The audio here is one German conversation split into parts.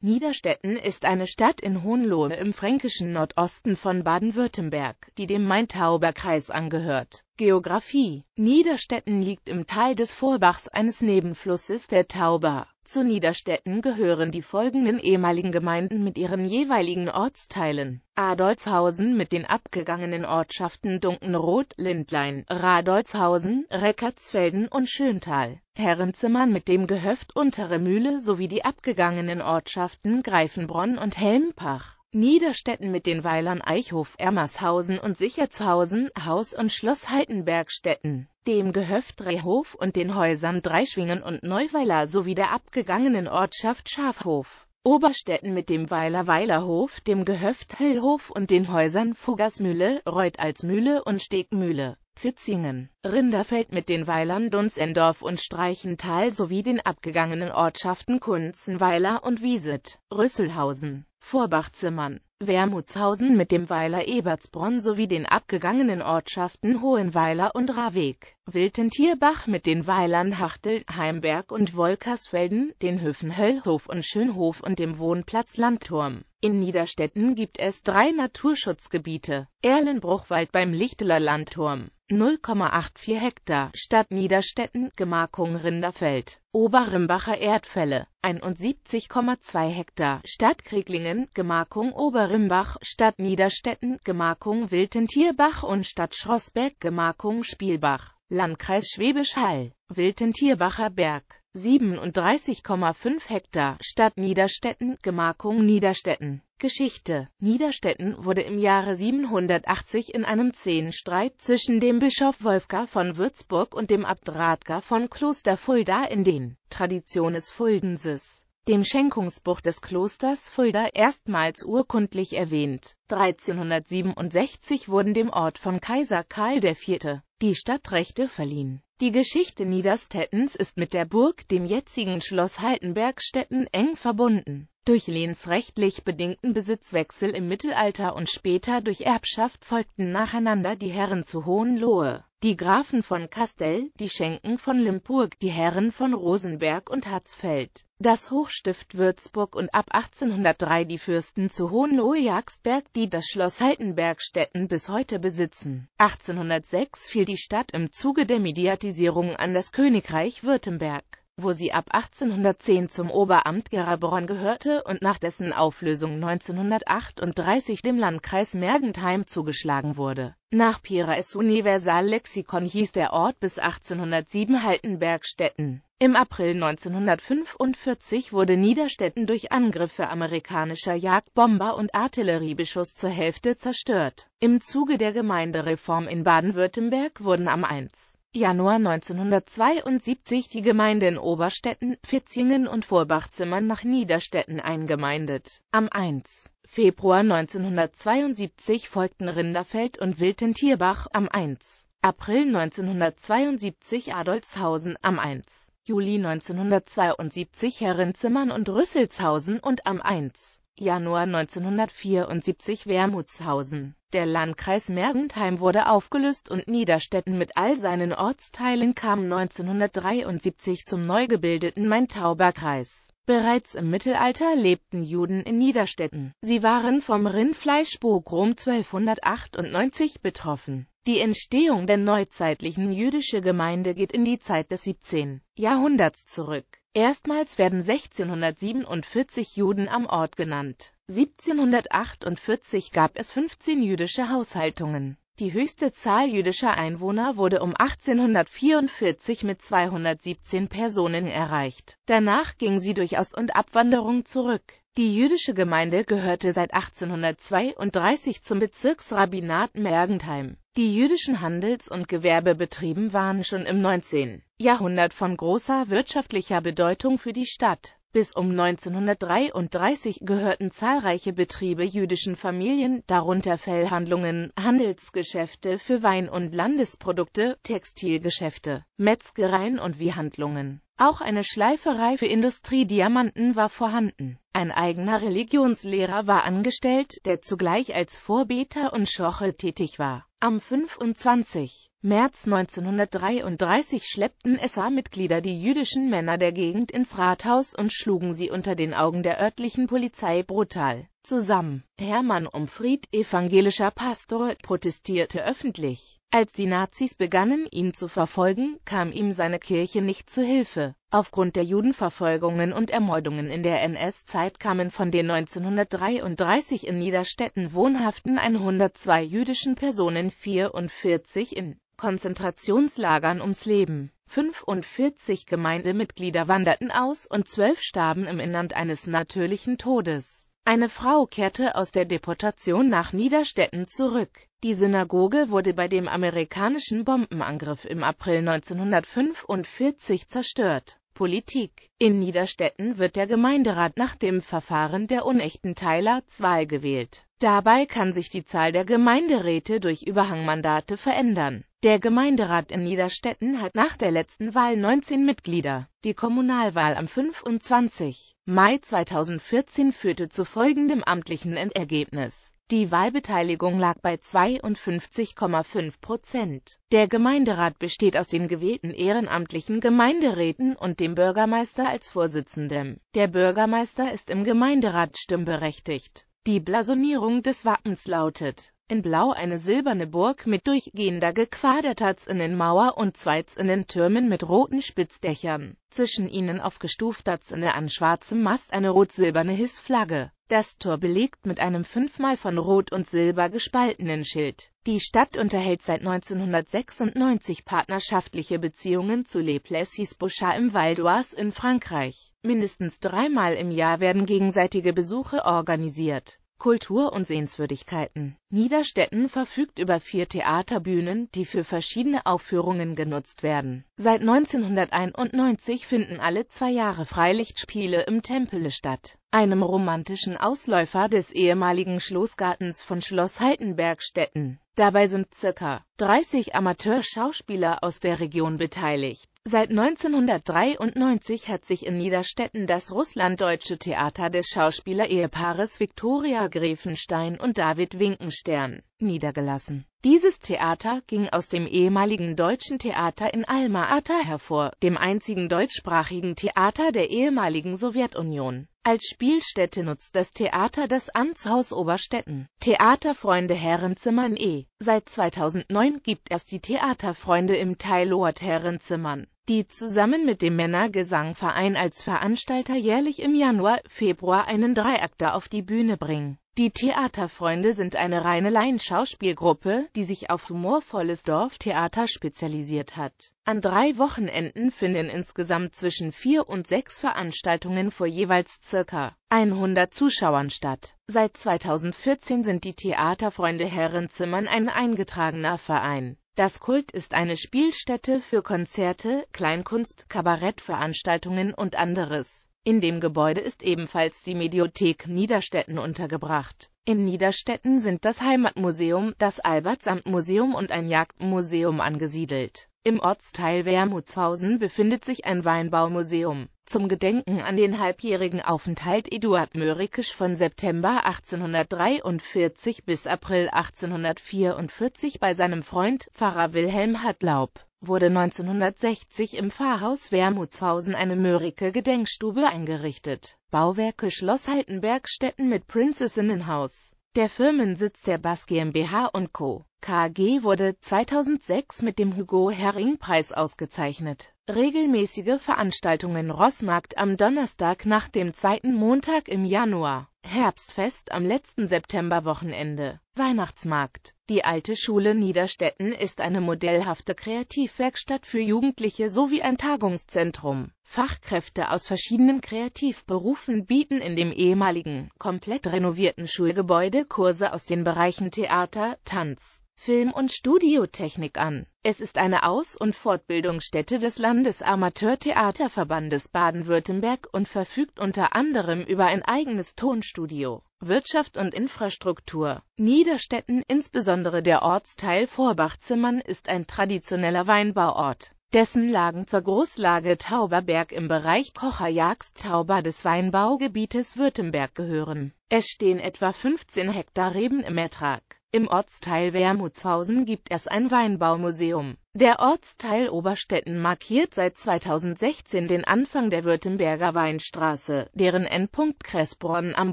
Niederstetten ist eine Stadt in Hohenlohe im fränkischen Nordosten von Baden-Württemberg, die dem Main-Tauber-Kreis angehört Geografie Niederstetten liegt im Tal des Vorbachs eines Nebenflusses der Tauber. Zu Niederstetten gehören die folgenden ehemaligen Gemeinden mit ihren jeweiligen Ortsteilen. Adolzhausen mit den abgegangenen Ortschaften Dunkenroth, Lindlein, Radolzhausen, Reckartsfelden und Schöntal. Herrenzimmern mit dem Gehöft Untere Mühle sowie die abgegangenen Ortschaften Greifenbronn und Helmpach. Niederstetten mit den Weilern Eichhof, Ermershausen und Sichertshausen, Haus- und Schloss Haltenbergstetten, dem Gehöft Rehhof und den Häusern Dreischwingen und Neuweiler sowie der abgegangenen Ortschaft Schafhof. Oberstetten mit dem Weiler Weilerhof, dem Gehöft Hillhof und den Häusern Fugersmühle, Reut als Mühle und Stegmühle. Fitzingen, Rinderfeld mit den Weilern Dunsendorf und Streichental sowie den abgegangenen Ortschaften Kunzenweiler und Wieset, Rüsselhausen. Vorbachzimmern, Wermutshausen mit dem Weiler Ebertsbronn sowie den abgegangenen Ortschaften Hohenweiler und Rahweg, Wiltentierbach mit den Weilern Hachtel, Heimberg und Wolkersfelden, den Höfen Höllhof und Schönhof und dem Wohnplatz Landturm. In Niederstetten gibt es drei Naturschutzgebiete, Erlenbruchwald beim Lichteler Landturm 0,84 Hektar, Stadt Niederstetten, Gemarkung Rinderfeld, Oberrimbacher Erdfälle, 71,2 Hektar, Stadt Krieglingen, Gemarkung Oberrimbach, Stadt Niederstetten, Gemarkung Wiltentierbach und Stadt Schrossberg, Gemarkung Spielbach, Landkreis Schwäbisch Hall, Wiltentierbacher Berg. 37,5 Hektar, Stadt Niederstetten, Gemarkung Niederstetten. Geschichte Niederstetten wurde im Jahre 780 in einem Zehenstreit zwischen dem Bischof Wolfgar von Würzburg und dem Abt Radger von Kloster Fulda in den Tradition des Fuldenses dem Schenkungsbuch des Klosters Fulda, erstmals urkundlich erwähnt. 1367 wurden dem Ort von Kaiser Karl IV. die Stadtrechte verliehen. Die Geschichte Niederstettens ist mit der Burg, dem jetzigen Schloss Haltenbergstetten, eng verbunden. Durch lehnsrechtlich bedingten Besitzwechsel im Mittelalter und später durch Erbschaft folgten nacheinander die Herren zu Hohenlohe die Grafen von Kastell, die Schenken von Limpurg, die Herren von Rosenberg und Hatzfeld, das Hochstift Würzburg und ab 1803 die Fürsten zu Hohenlohe-Jagsberg, die das Schloss Haltenbergstätten bis heute besitzen. 1806 fiel die Stadt im Zuge der Mediatisierung an das Königreich Württemberg wo sie ab 1810 zum Oberamt Garebronn gehörte und nach dessen Auflösung 1938 dem Landkreis Mergentheim zugeschlagen wurde. Nach Piraeus Universallexikon hieß der Ort bis 1807 Haltenbergstetten. Im April 1945 wurde Niederstetten durch Angriffe amerikanischer Jagdbomber und Artilleriebeschuss zur Hälfte zerstört. Im Zuge der Gemeindereform in Baden-Württemberg wurden am 1. Januar 1972 die Gemeinde in Oberstetten, Fitzingen und Vorbachzimmern nach Niederstetten eingemeindet. Am 1. Februar 1972 folgten Rinderfeld und Wiltentierbach am 1. April 1972 Adolfshausen am 1. Juli 1972 Herrenzimmern und Rüsselshausen und am 1. Januar 1974 Wermutshausen. Der Landkreis Mergentheim wurde aufgelöst und Niederstetten mit all seinen Ortsteilen kam 1973 zum neu gebildeten Main-Tauber-Kreis. Bereits im Mittelalter lebten Juden in Niederstetten. Sie waren vom Rindfleischpogrom 1298 betroffen. Die Entstehung der neuzeitlichen jüdischen Gemeinde geht in die Zeit des 17. Jahrhunderts zurück Erstmals werden 1647 Juden am Ort genannt. 1748 gab es 15 jüdische Haushaltungen. Die höchste Zahl jüdischer Einwohner wurde um 1844 mit 217 Personen erreicht. Danach ging sie durch Aus- und Abwanderung zurück. Die jüdische Gemeinde gehörte seit 1832 zum Bezirksrabbinat Mergentheim die jüdischen Handels- und Gewerbebetrieben waren schon im 19. Jahrhundert von großer wirtschaftlicher Bedeutung für die Stadt. Bis um 1933 gehörten zahlreiche Betriebe jüdischen Familien, darunter Fellhandlungen, Handelsgeschäfte für Wein- und Landesprodukte, Textilgeschäfte, Metzgereien und Wiehandlungen. Auch eine Schleiferei für Industriediamanten war vorhanden. Ein eigener Religionslehrer war angestellt, der zugleich als Vorbeter und Schoche tätig war. Am 25. März 1933 schleppten SA-Mitglieder die jüdischen Männer der Gegend ins Rathaus und schlugen sie unter den Augen der örtlichen Polizei brutal zusammen. Hermann Umfried, evangelischer Pastor, protestierte öffentlich. Als die Nazis begannen, ihn zu verfolgen, kam ihm seine Kirche nicht zu Hilfe. Aufgrund der Judenverfolgungen und Ermordungen in der NS-Zeit kamen von den 1933 in Niederstetten wohnhaften 102 jüdischen Personen 44 in Konzentrationslagern ums Leben. 45 Gemeindemitglieder wanderten aus und 12 starben im Inland eines natürlichen Todes. Eine Frau kehrte aus der Deportation nach Niederstetten zurück. Die Synagoge wurde bei dem amerikanischen Bombenangriff im April 1945 zerstört. Politik. In Niederstetten wird der Gemeinderat nach dem Verfahren der unechten Teiler Wahl gewählt. Dabei kann sich die Zahl der Gemeinderäte durch Überhangmandate verändern. Der Gemeinderat in Niederstetten hat nach der letzten Wahl 19 Mitglieder. Die Kommunalwahl am 25. Mai 2014 führte zu folgendem amtlichen Endergebnis. Die Wahlbeteiligung lag bei 52,5 Prozent. Der Gemeinderat besteht aus den gewählten ehrenamtlichen Gemeinderäten und dem Bürgermeister als Vorsitzendem. Der Bürgermeister ist im Gemeinderat stimmberechtigt. Die Blasonierung des Wappens lautet in Blau eine silberne Burg mit durchgehender gequaderter Zinnenmauer und zwei Türmen mit roten Spitzdächern. Zwischen ihnen auf gestufter Zinne an schwarzem Mast eine rot-silberne Hissflagge. Das Tor belegt mit einem fünfmal von Rot und Silber gespaltenen Schild. Die Stadt unterhält seit 1996 partnerschaftliche Beziehungen zu Les plessis bouchard im Val d'Oise in Frankreich. Mindestens dreimal im Jahr werden gegenseitige Besuche organisiert. Kultur und Sehenswürdigkeiten. Niederstetten verfügt über vier Theaterbühnen, die für verschiedene Aufführungen genutzt werden. Seit 1991 finden alle zwei Jahre Freilichtspiele im Tempele statt, einem romantischen Ausläufer des ehemaligen Schlossgartens von Schloss Haltenbergstetten. Dabei sind ca. 30 Amateurschauspieler aus der Region beteiligt. Seit 1993 hat sich in Niederstetten das russlanddeutsche Theater des Schauspielerehepaares Viktoria Gräfenstein und David Winkenstern niedergelassen. Dieses Theater ging aus dem ehemaligen Deutschen Theater in Alma Ata hervor, dem einzigen deutschsprachigen Theater der ehemaligen Sowjetunion. Als Spielstätte nutzt das Theater das Amtshaus Oberstetten. Theaterfreunde Herrenzimmern e. Seit 2009 gibt es die Theaterfreunde im Teilort Herrenzimmern die zusammen mit dem Männergesangverein als Veranstalter jährlich im Januar, Februar einen Dreiakter auf die Bühne bringen. Die Theaterfreunde sind eine reine Laienschauspielgruppe, die sich auf humorvolles Dorftheater spezialisiert hat. An drei Wochenenden finden insgesamt zwischen vier und sechs Veranstaltungen vor jeweils ca. 100 Zuschauern statt. Seit 2014 sind die Theaterfreunde Herrenzimmern ein eingetragener Verein. Das Kult ist eine Spielstätte für Konzerte, Kleinkunst, Kabarettveranstaltungen und anderes. In dem Gebäude ist ebenfalls die Mediothek Niederstetten untergebracht. In Niederstetten sind das Heimatmuseum, das albert samt und ein Jagdmuseum angesiedelt im Ortsteil Wermutshausen befindet sich ein Weinbaumuseum. Zum Gedenken an den halbjährigen Aufenthalt Eduard Mörikes von September 1843 bis April 1844 bei seinem Freund Pfarrer Wilhelm Hartlaub wurde 1960 im Pfarrhaus Wermutshausen eine Mörike-Gedenkstube eingerichtet. Bauwerke Schloss Haltenbergstetten mit Prinzessinnenhaus der Firmensitz der Bass GmbH Co. KG wurde 2006 mit dem hugo Herring preis ausgezeichnet. Regelmäßige Veranstaltungen Rossmarkt am Donnerstag nach dem zweiten Montag im Januar, Herbstfest am letzten Septemberwochenende, Weihnachtsmarkt. Die Alte Schule Niederstetten ist eine modellhafte Kreativwerkstatt für Jugendliche sowie ein Tagungszentrum. Fachkräfte aus verschiedenen Kreativberufen bieten in dem ehemaligen, komplett renovierten Schulgebäude Kurse aus den Bereichen Theater, Tanz, Film und Studiotechnik an. Es ist eine Aus- und Fortbildungsstätte des Landesamateurtheaterverbandes Baden-Württemberg und verfügt unter anderem über ein eigenes Tonstudio. Wirtschaft und Infrastruktur. Niederstetten, insbesondere der Ortsteil Vorbachzimmern, ist ein traditioneller Weinbauort dessen Lagen zur Großlage Tauberberg im Bereich Kocherjagst-Tauber des Weinbaugebietes Württemberg gehören. Es stehen etwa 15 Hektar Reben im Ertrag. Im Ortsteil Wermutshausen gibt es ein Weinbaumuseum. Der Ortsteil Oberstetten markiert seit 2016 den Anfang der Württemberger Weinstraße, deren Endpunkt Kressbronn am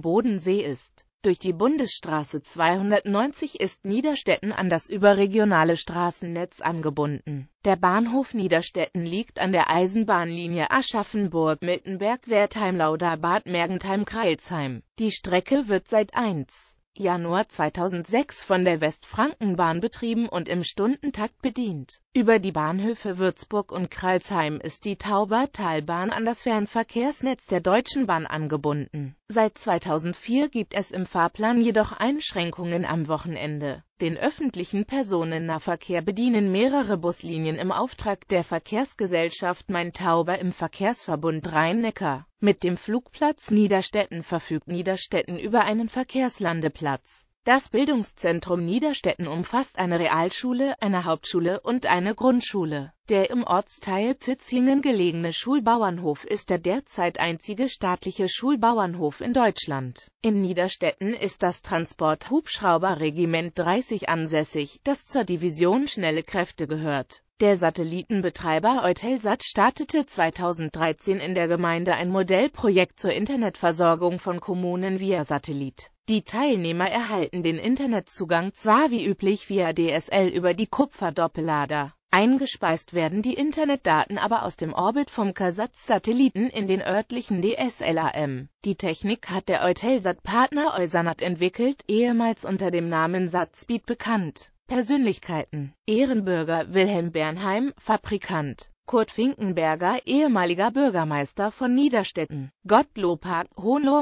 Bodensee ist durch die Bundesstraße 290 ist Niederstetten an das überregionale Straßennetz angebunden. Der Bahnhof Niederstetten liegt an der Eisenbahnlinie aschaffenburg miltenberg wertheim lauderbad mergentheim kreilsheim Die Strecke wird seit 1. Januar 2006 von der Westfrankenbahn betrieben und im Stundentakt bedient. Über die Bahnhöfe Würzburg und Kralsheim ist die Taubertalbahn an das Fernverkehrsnetz der Deutschen Bahn angebunden. Seit 2004 gibt es im Fahrplan jedoch Einschränkungen am Wochenende den öffentlichen Personennahverkehr bedienen mehrere Buslinien im Auftrag der Verkehrsgesellschaft Main-Tauber im Verkehrsverbund Rhein-Neckar. Mit dem Flugplatz Niederstetten verfügt Niederstetten über einen Verkehrslandeplatz das Bildungszentrum Niederstetten umfasst eine Realschule, eine Hauptschule und eine Grundschule. Der im Ortsteil Pützingen gelegene Schulbauernhof ist der derzeit einzige staatliche Schulbauernhof in Deutschland. In Niederstetten ist das Transport-Hubschrauberregiment 30 ansässig, das zur Division Schnelle Kräfte gehört der Satellitenbetreiber Eutelsat startete 2013 in der Gemeinde ein Modellprojekt zur Internetversorgung von Kommunen via Satellit. Die Teilnehmer erhalten den Internetzugang zwar wie üblich via DSL über die Kupferdoppellader. Eingespeist werden die Internetdaten aber aus dem Orbit vom Kasatz-Satelliten in den örtlichen DSLAM. Die Technik hat der Eutelsat-Partner Eusanat entwickelt, ehemals unter dem Namen SatSpeed bekannt Persönlichkeiten Ehrenbürger Wilhelm Bernheim, Fabrikant Kurt Finkenberger, ehemaliger Bürgermeister von Niederstetten Gottlob Haag, hohenlohe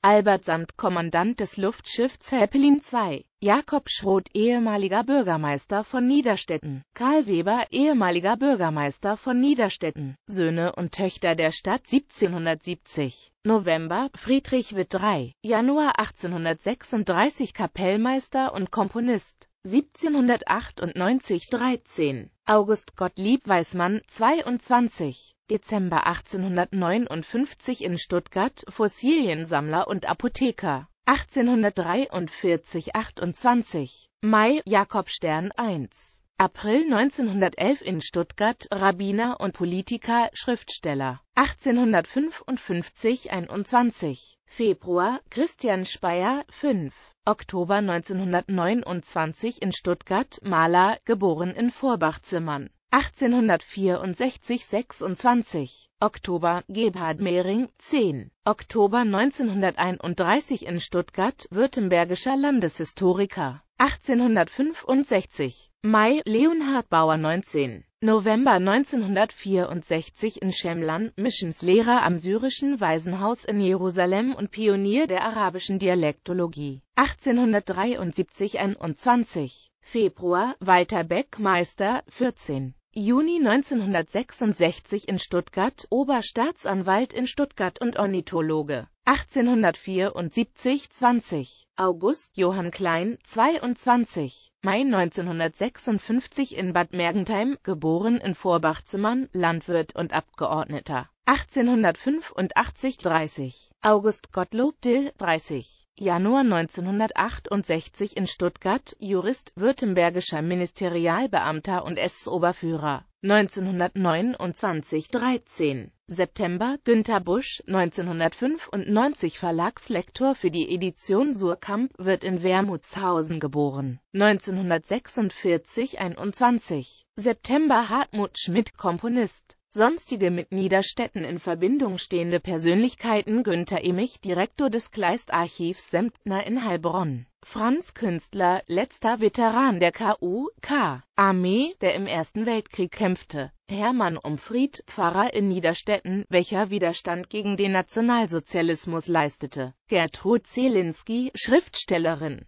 Albert samt Kommandant des Luftschiffs Zeppelin II, Jakob Schroth ehemaliger Bürgermeister von Niederstetten, Karl Weber ehemaliger Bürgermeister von Niederstetten, Söhne und Töchter der Stadt 1770, November Friedrich Witt III, Januar 1836 Kapellmeister und Komponist, 1798 13 August Gottlieb Weismann, 22. Dezember 1859 in Stuttgart, Fossiliensammler und Apotheker. 1843 – 28. Mai, Jakob Stern 1. April 1911 in Stuttgart, Rabbiner und Politiker, Schriftsteller. 1855 21. Februar Christian Speyer 5. Oktober 1929 in Stuttgart, Maler, geboren in Vorbachzimmern. 1864 26 Oktober Gebhard Mehring 10 Oktober 1931 in Stuttgart württembergischer Landeshistoriker 1865, Mai, Leonhard Bauer 19. November 1964 in Schemlan, Missionslehrer am syrischen Waisenhaus in Jerusalem und Pionier der arabischen Dialektologie. 1873 21. Februar, Walter Beck, Meister, 14. Juni 1966 in Stuttgart, Oberstaatsanwalt in Stuttgart und Ornithologe. 1874 20. August Johann Klein 22. Mai 1956 in Bad Mergentheim, geboren in Vorbachzimmern, Landwirt und Abgeordneter. 1885 30. August Gottlob Dill 30. Januar 1968 in Stuttgart, Jurist, württembergischer Ministerialbeamter und S-Oberführer. 1929 13 September Günter Busch 1995 Verlagslektor für die Edition Surkamp wird in Wermutshausen geboren 1946 21 September Hartmut Schmidt Komponist Sonstige mit Niederstädten in Verbindung stehende Persönlichkeiten Günther Emich, Direktor des Kleistarchivs Semtner in Heilbronn. Franz Künstler, letzter Veteran der KU-K Armee, der im Ersten Weltkrieg kämpfte. Hermann Umfried, Pfarrer in Niederstädten, welcher Widerstand gegen den Nationalsozialismus leistete. Gertrud Zelinski, Schriftstellerin